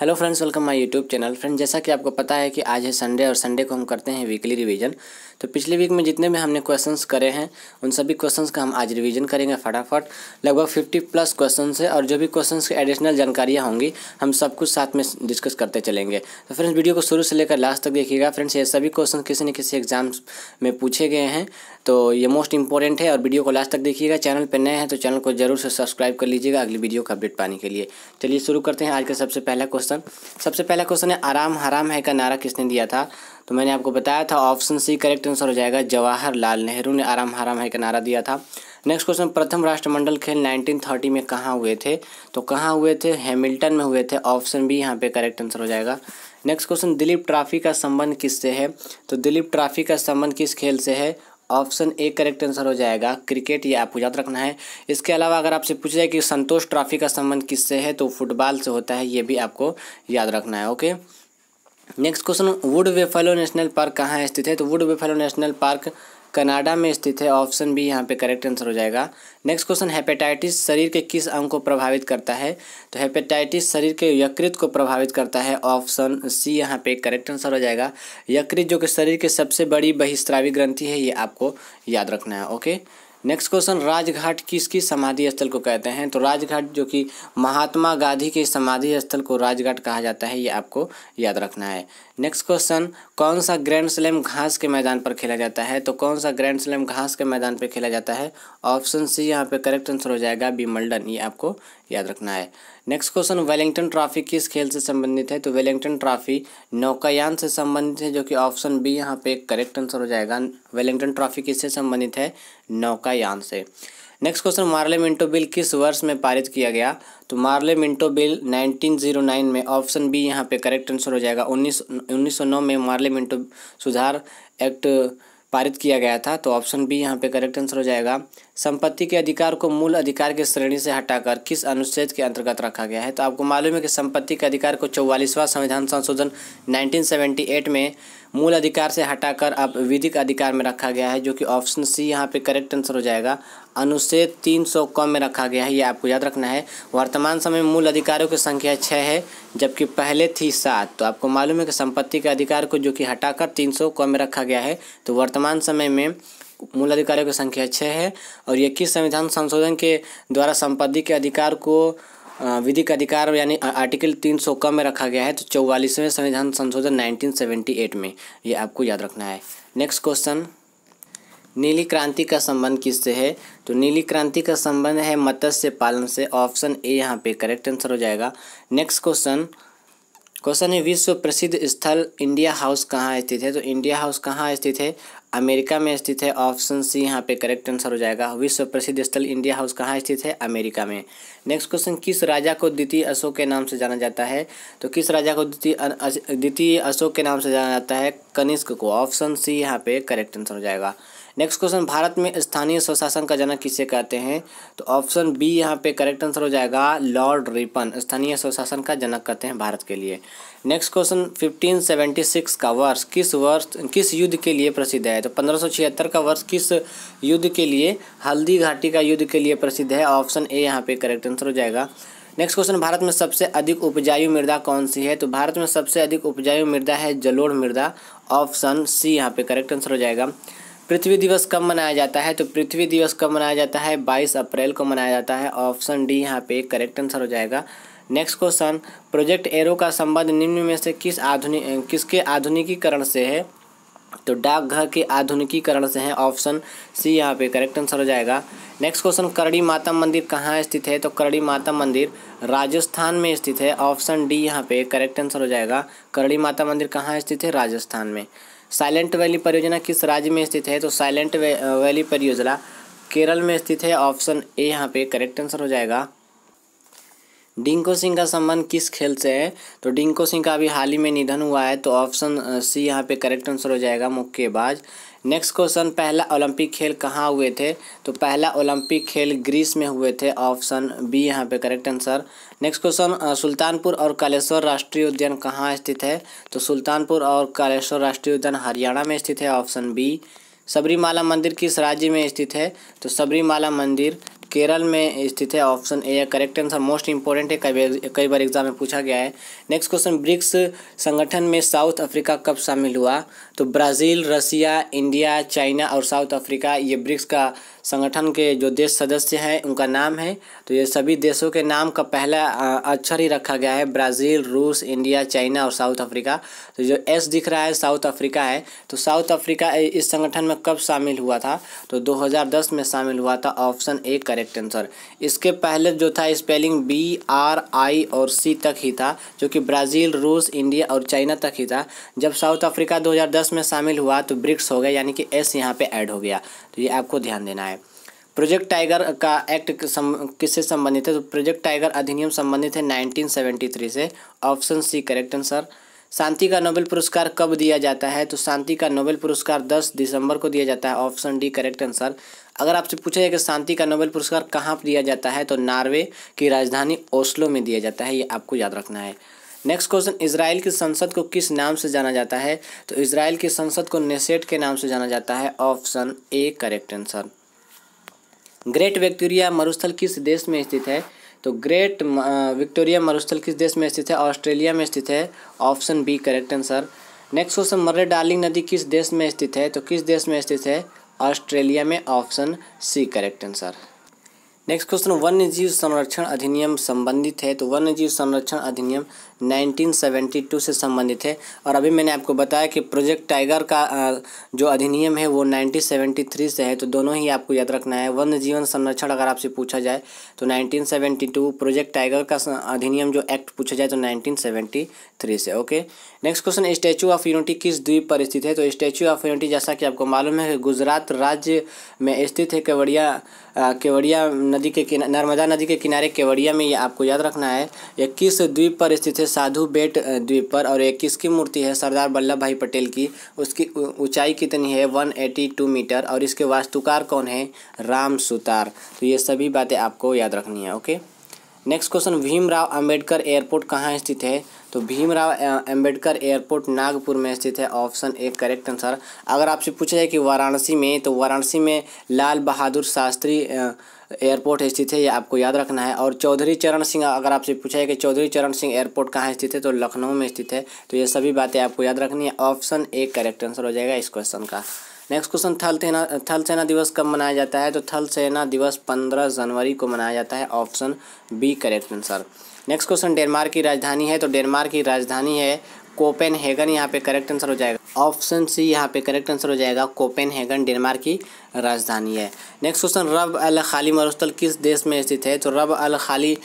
hello friends welcome my YouTube channel friend जैसा कि आपको पता है कि आज है संडे और संडे को हम करते हैं वीकली रिवीजन तो पिछले वीक में जितने भी हमने क्वेश्चंस करे हैं उन सभी क्वेश्चंस का हम आज रिवीजन करेंगे फटाफट लगभग फिफ्टी प्लस क्वेश्चन है और जो भी क्वेश्चंस की एडिशनल जानकारियाँ होंगी हम सब कुछ साथ में डिस्कस करते चलेंगे तो फ्रेंड्स वीडियो को शुरू से लेकर लास्ट तक देखिएगा फ्रेंड्स ये सभी क्वेश्चन किसी न किसी एग्जाम में पूछे गए हैं तो ये मोस्ट इंपॉर्टेंट है और वीडियो को लास्ट तक देखिएगा चैनल पर नए हैं तो चैनल को जरूर से सब्सक्राइब कर लीजिएगा अगली वीडियो का अपडेट पाने के लिए चलिए शुरू करते हैं आज का सबसे पहला क्वेश्चन सबसे पहला क्वेश्चन है आराम हराम है का नारा किसने दिया था तो मैंने आपको बताया था ऑप्शन सी करेक्ट आंसर हो जाएगा जवाहरलाल नेहरू ने आराम हराम है का नारा दिया था नेक्स्ट क्वेश्चन प्रथम राष्ट्रमंडल खेल 1930 में कहाँ हुए थे तो कहाँ हुए थे हैमिल्टन में हुए थे ऑप्शन बी यहाँ पे करेक्ट आंसर हो जाएगा नेक्स्ट क्वेश्चन दिलीप ट्रॉफी का संबंध किससे है तो दिलीप ट्रॉफी का संबंध किस खेल से है ऑप्शन ए करेक्ट आंसर हो जाएगा क्रिकेट ये आपको याद रखना है इसके अलावा अगर आपसे पूछा जाए कि संतोष ट्रॉफी का संबंध किससे है तो फुटबॉल से होता है ये भी आपको याद रखना है okay next question Wood Buffalo National Park कहाँ स्थित है तो Wood Buffalo National Park Canada में स्थित है ऑप्शन बी यहाँ पे करेक्ट आंसर हो जाएगा नेक्स्ट क्वेश्चन हेपेटाइटिस शरीर के किस अंग को प्रभावित करता है तो हेपेटाइटिस शरीर के यकृत को प्रभावित करता है ऑप्शन सी यहाँ पे करेक्ट आंसर हो जाएगा यकृत जो कि शरीर के सबसे बड़ी बहिस्त्रावी ग्रंथि है ये आपको याद रखना है ओके नेक्स्ट क्वेश्चन राजघाट किसकी समाधि स्थल को कहते हैं तो राजघाट जो कि महात्मा गांधी के समाधि स्थल को राजघाट कहा जाता है ये आपको याद रखना है नेक्स्ट क्वेश्चन कौन सा ग्रैंड स्लैम घास के मैदान पर खेला जाता है तो कौन सा ग्रैंड स्लैम घास के मैदान पर खेला जाता है ऑप्शन सी यहाँ पे करेक्ट आंसर हो जाएगा बी मल्डन ये आपको याद रखना है नेक्स्ट क्वेश्चन वेलिंगटन ट्रॉफी किस खेल से संबंधित है तो वेलिंगटन ट्रॉफी नौकायान से संबंधित है जो कि ऑप्शन बी यहाँ पे करेक्ट आंसर हो जाएगा वेलिंगटन ट्रॉफी किससे संबंधित है नौकायान से next question Morley Minto bill किस वर्ष में पारित किया गया तो मार्ले मिंटो बिल 1909 में ऑप्शन बी यहाँ पे करेक्ट आंसर हो जाएगा 19 1909 में मार्ले मिंटो सुधार एक्ट पारित किया गया था तो ऑप्शन बी यहाँ पे करेक्ट आंसर हो जाएगा संपत्ति के अधिकार को मूल अधिकार की श्रेणी से हटाकर किस अनुच्छेद के अंतर्गत रखा गया है तो आपको मालूम है कि संपत्ति के अधिकार को चौवालीसवां संविधान संशोधन 1978 में मूल अधिकार से हटाकर अब विधिक अधिकार में रखा गया है जो कि ऑप्शन सी यहाँ पे करेक्ट आंसर हो जाएगा अनुच्छेद तीन सौ कम में रखा गया है ये आपको याद रखना है वर्तमान समय में मूल अधिकारों की संख्या छः है जबकि पहले थी सात तो आपको मालूम है कि संपत्ति के अधिकार को जो कि हटाकर तीन सौ कम में रखा गया है तो वर्तमान समय में मूल अधिकारों की संख्या छः है और ये किस संविधान संशोधन के द्वारा संपत्ति के अधिकार को विधिक अधिकार यानी आर्टिकल तीन सौ कम में रखा गया है तो चौवालीसवें संविधान संशोधन नाइनटीन सेवेंटी एट में ये आपको याद रखना है नेक्स्ट क्वेश्चन नीली क्रांति का संबंध किससे है तो नीली क्रांति का संबंध है मत्स्य पालन से ऑप्शन ए यहाँ पे करेक्ट आंसर हो जाएगा नेक्स्ट क्वेश्चन क्वेश्चन है विश्व प्रसिद्ध स्थल इंडिया हाउस कहाँ स्थित है तो इंडिया हाउस कहाँ स्थित है अमेरिका में स्थित है ऑप्शन सी यहाँ पे करेक्ट आंसर हो जाएगा विश्व प्रसिद्ध स्थल इंडिया हाउस कहाँ स्थित है अमेरिका में नेक्स्ट क्वेश्चन किस राजा को द्वितीय अशोक के नाम से जाना जाता है तो किस राजा को द्वितीय द्वितीय अशोक के नाम से जाना जाता है कनिष्क को ऑप्शन सी यहाँ पे करेक्ट आंसर हो जाएगा नेक्स्ट क्वेश्चन भारत में स्थानीय स्वशासन का जनक किसे कहते हैं तो ऑप्शन बी यहाँ पे करेक्ट आंसर हो जाएगा लॉर्ड रिपन स्थानीय स्वशासन का जनक कहते हैं भारत के लिए नेक्स्ट क्वेश्चन 1576 का वर्ष किस वर्ष किस युद्ध के लिए प्रसिद्ध है तो छिहत्तर का वर्ष किस युद्ध के लिए हल्दी घाटी का युद्ध के लिए प्रसिद्ध है ऑप्शन ए यहाँ पे करेक्ट आंसर हो जाएगा नेक्स्ट क्वेश्चन भारत में सबसे अधिक उपजायु मृदा कौन सी है तो भारत में सबसे अधिक उपजायु मृदा है जलोढ़ मृदा ऑप्शन सी यहाँ पे करेक्ट आंसर हो जाएगा पृथ्वी दिवस कब मनाया जाता है तो पृथ्वी दिवस कब मनाया जाता है बाईस अप्रैल को मनाया जाता है ऑप्शन डी यहाँ पे करेक्ट आंसर हो जाएगा नेक्स्ट क्वेश्चन प्रोजेक्ट एरो का संबंध निम्न में से किस आधुनिक किसके आधुनिकीकरण से है तो डाकघर के आधुनिकीकरण से है ऑप्शन सी यहाँ पे करेक्ट आंसर हो जाएगा नेक्स्ट क्वेश्चन करड़ी माता मंदिर कहाँ स्थित है तो करड़ी माता मंदिर राजस्थान में स्थित है ऑप्शन डी यहाँ पे करेक्ट आंसर हो जाएगा करड़ी माता मंदिर कहाँ स्थित है राजस्थान में साइलेंट वैली परियोजना किस राज्य में स्थित है तो साइलेंट वैली परियोजना केरल में स्थित है ऑप्शन ए यहाँ पे करेक्ट आंसर हो जाएगा डिंको सिंह का संबंध किस खेल से है तो डिंको सिंह का अभी हाल ही में निधन हुआ है तो ऑप्शन सी यहाँ पे करेक्ट आंसर हो जाएगा मुक्केबाज नेक्स्ट क्वेश्चन पहला ओलंपिक खेल कहाँ हुए थे तो पहला ओलंपिक खेल ग्रीस में हुए थे ऑप्शन बी यहाँ पे correct answer next question Sultanpur और कालेश्वर राष्ट्रीय उद्यान कहाँ स्थित है तो सुल्तानपुर और कालेश्वर राष्ट्रीय उद्यान हरियाणा में स्थित है ऑप्शन बी सबरीमाला मंदिर किस राज्य में स्थित है तो सबरीमाला मंदिर केरल में स्थित है option A correct answer most important है कई कई बार एग्जाम में पूछा गया है नेक्स्ट क्वेश्चन ब्रिक्स संगठन में साउथ अफ्रीका कब शामिल हुआ तो ब्राज़ील रसिया इंडिया चाइना और साउथ अफ्रीका ये ब्रिक्स का संगठन के जो देश सदस्य हैं उनका नाम है तो ये सभी देशों के नाम का पहला अक्षर ही रखा गया है ब्राज़ील रूस इंडिया चाइना और साउथ अफ्रीका तो जो एस दिख रहा है साउथ अफ्रीका है तो साउथ अफ्रीका इस संगठन में कब शामिल हुआ था तो 2010 में शामिल हुआ था option A correct correct answer इसके पहले जो था स्पेलिंग बी आर आई और सी तक ही था जो कि ब्राज़ील रूस इंडिया और चाइना तक ही था जब साउथ अफ्रीका 2010 में शामिल हुआ तो ब्रिक्स हो गया यानी कि एस यहाँ पे ऐड हो गया तो ये आपको ध्यान देना है प्रोजेक्ट टाइगर का एक्ट किससे संबंधित है तो प्रोजेक्ट टाइगर अधिनियम संबंधित है नाइनटीन से ऑप्शन सी करेक्ट आंसर शांति का नोबेल पुरस्कार कब दिया जाता है तो शांति का नोबेल पुरस्कार 10 दिसंबर को दिया जाता है ऑप्शन डी करेक्ट आंसर अगर आपसे पूछा जाए कि शांति का नोबेल पुरस्कार कहाँ दिया जाता है तो नार्वे की राजधानी ओस्लो में दिया जाता है ये आपको याद रखना है नेक्स्ट क्वेश्चन इसराइल की संसद को किस नाम से जाना जाता है तो इसराइल की संसद को नेसेट के नाम से जाना जाता है option A correct answer great Victoria मरुस्थल किस देश में स्थित है तो ग्रेट विक्टोरिया मरुस्थल किस देश में स्थित है ऑस्ट्रेलिया में स्थित है option B correct answer next question Murray Darling नदी किस देश में स्थित है तो किस देश में स्थित है ऑस्ट्रेलिया में option C correct answer next question वन्य जीव संरक्षण अधिनियम संबंधित है तो वन्य जीव संरक्षण अधिनियम 1972 से संबंधित है और अभी मैंने आपको बताया कि प्रोजेक्ट टाइगर का जो अधिनियम है वो 1973 से है तो दोनों ही आपको याद रखना है वन्य जीवन संरक्षण अगर आपसे पूछा जाए तो 1972 प्रोजेक्ट टाइगर का अधिनियम जो एक्ट पूछा जाए तो नाइनटीन से okay next question statue of unity किस द्वीप पर स्थित है तो स्टैचू ऑफ यूनिटी जैसा कि आपको मालूम है कि गुजरात राज्य में स्थित है केवड़िया केवड़िया नदी के किनारे नर्मदा नदी के किनारे केवड़िया में ये आपको याद रखना है इक्कीस द्वीप पर स्थित है साधु बेट द्वीप पर और एक किसकी मूर्ति है सरदार वल्लभ भाई पटेल की उसकी ऊंचाई कितनी है वन एटी टू मीटर और इसके वास्तुकार कौन है राम सुतार तो ये सभी बातें आपको याद रखनी है okay next question Bhimrao Ambedkar airport कहाँ स्थित है तो भीमराव अम्बेडकर एयरपोर्ट नागपुर में स्थित है ऑप्शन ए करेक्ट आंसर अगर आपसे पूछा जाए कि वाराणसी में तो वाराणसी में लाल बहादुर शास्त्री एयरपोर्ट स्थित है ये आपको याद रखना है और चौधरी चरण सिंह अगर आपसे पूछा है कि चौधरी चरण सिंह एयरपोर्ट कहाँ स्थित है तो लखनऊ में स्थित है तो ये सभी बातें आपको याद रखनी है ऑप्शन ए करेक्ट आंसर हो जाएगा इस क्वेश्चन का नेक्स्ट क्वेश्चन थल सेना थल सेना दिवस कब मनाया जाता है तो थल सेना दिवस पंद्रह जनवरी को मनाया जाता है option B correct answer next question Denmark की राजधानी है तो डेनमार्क की राजधानी है कोपेन हेगन यहाँ पे करेक्ट आंसर हो जाएगा ऑप्शन सी यहाँ पे करेक्ट आंसर हो जाएगा कोपेन हेगन डेनमार्क की राजधानी है नेक्स्ट क्वेश्चन रब अल खाली मरुस्थल किस देश में स्थित है तो रब अल खाली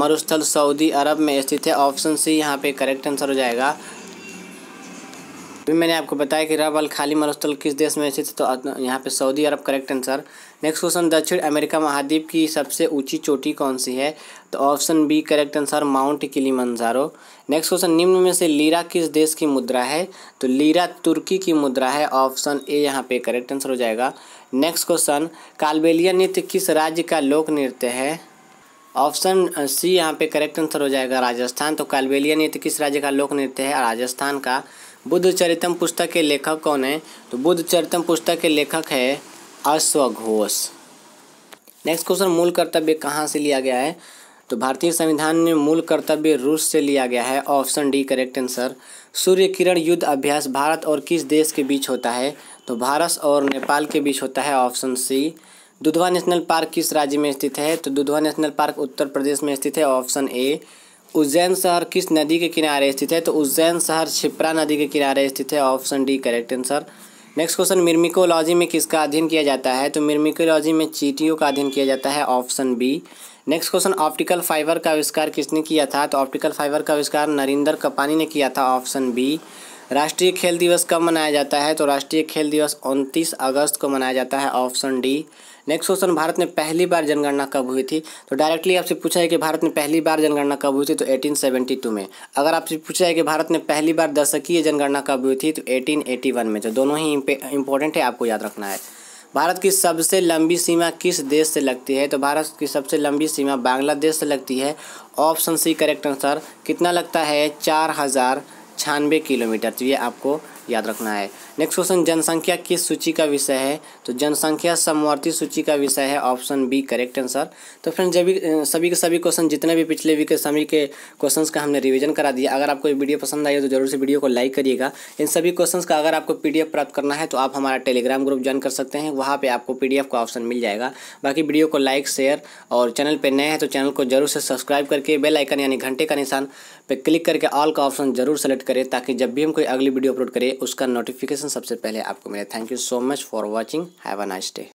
मरुस्थल सऊदी अरब में स्थित है ऑप्शन सी यहाँ पे करेक्ट आंसर हो जाएगा तो मैंने आपको बताया कि रब अल खाली मरुस्थल किस देश में स्थित है तो यहाँ पे सऊदी अरब करेक्ट आंसर नेक्स्ट क्वेश्चन दक्षिण अमेरिका महाद्वीप की सबसे ऊंची चोटी कौन सी है तो option B correct answer mount Kilimanjaro next question निम्न में से लीरा किस देश की मुद्रा है तो लीरा तुर्की की मुद्रा है ऑप्शन ए यहाँ पे करेक्ट आंसर हो जाएगा नेक्स्ट क्वेश्चन कालबेलिया नृत्य किस राज्य का लोक नृत्य है ऑप्शन सी यहाँ पे करेक्ट आंसर हो जाएगा राजस्थान तो कालबेलिया नृत्य किस राज्य का लोक नृत्य है राजस्थान का बुद्ध चरितम पुस्तक के लेखक कौन है तो बुद्ध चरितम पुस्तक के लेखक है अश्वघोष नेक्स्ट क्वेश्चन मूल कर्तव्य कहाँ से लिया गया है तो भारतीय संविधान में मूल कर्तव्य रूस से लिया गया है option D correct answer Surya Kiran युद्ध अभ्यास भारत और किस देश के बीच होता है तो भारत और नेपाल के बीच होता है option C Dudhwa national park किस राज्य में स्थित है तो दुधवा नेशनल पार्क उत्तर प्रदेश में स्थित है ऑप्शन ए उज्जैन शहर किस नदी के किनारे स्थित है तो उज्जैन शहर छिप्रा नदी के किनारे स्थित है option D correct answer next question myrmecology में किसका अध्ययन किया जाता है तो मिर्मिकोलॉजी में चीटियों का अध्ययन किया जाता है option B next question optical fibre का आविष्कार किसने किया था तो ऑप्टिकल फाइबर का आविष्कार नरेंद्र कपानी ने किया था ऑप्शन बी राष्ट्रीय खेल दिवस कब मनाया जाता है तो राष्ट्रीय खेल दिवस उनतीस अगस्त को मनाया जाता है option D next question Bharat में पहली बार जनगणना कब हुई थी तो डायरेक्टली आपसे पूछा है कि भारत में पहली बार जनगणना कब हुई थी तो 1872 में अगर आपसे पूछा है कि भारत में पहली बार दशकीय जनगणना कब हुई थी तो 1881 में तो दोनों ही इंपॉर्टेंट है आपको याद रखना है भारत की सबसे लंबी सीमा किस देश से लगती है तो भारत की सबसे लंबी सीमा बांग्लादेश से लगती है ऑप्शन सी करेक्ट आंसर कितना लगता है चार हज़ार छियानवे किलोमीटर तो ये आपको याद रखना है नेक्स्ट क्वेश्चन जनसंख्या किस सूची का विषय है तो जनसंख्या समवर्ती सूची का विषय है ऑप्शन बी करेक्ट आंसर तो फ्रेंड जब सभी के सभी क्वेश्चन जितने भी पिछले वीक के सभी के क्वेश्चन का हमने रिविजन करा दिया अगर आपको वीडियो पसंद आई हो तो जरूर से वीडियो को लाइक करिएगा इन सभी क्वेश्चन का अगर आपको पी प्राप्त करना है तो आप हमारा टेलीग्राम ग्रुप ज्वाइन कर सकते हैं वहाँ पर आपको पी का ऑप्शन मिल जाएगा बाकी वीडियो को लाइक शेयर और चैनल पर नए हैं तो चैनल को जरूर से सब्सक्राइब करके बेल आइकन यानी घंटे का निशान पर क्लिक करके ऑल का ऑप्शन जरूर सेलेक्ट करें ताकि जब भी हम कोई अगली वीडियो अपलोड करें उसका नोटिफिकेशन सबसे पहले आपको मिले thank you so much for watching have a nice day